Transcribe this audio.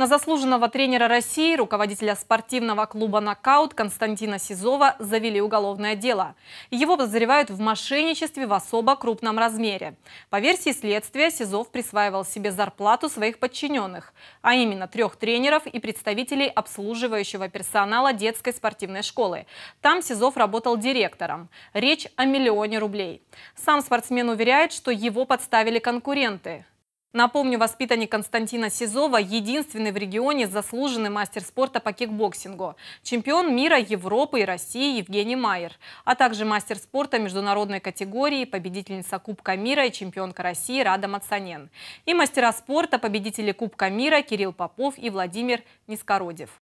На заслуженного тренера России, руководителя спортивного клуба «Нокаут» Константина Сизова завели уголовное дело. Его подозревают в мошенничестве в особо крупном размере. По версии следствия, Сизов присваивал себе зарплату своих подчиненных, а именно трех тренеров и представителей обслуживающего персонала детской спортивной школы. Там Сизов работал директором. Речь о миллионе рублей. Сам спортсмен уверяет, что его подставили конкуренты. Напомню, воспитанник Константина Сизова – единственный в регионе заслуженный мастер спорта по кикбоксингу, чемпион мира Европы и России Евгений Майер, а также мастер спорта международной категории, победительница Кубка мира и чемпионка России Рада Мацанен, и мастера спорта, победители Кубка мира Кирилл Попов и Владимир Нискородев.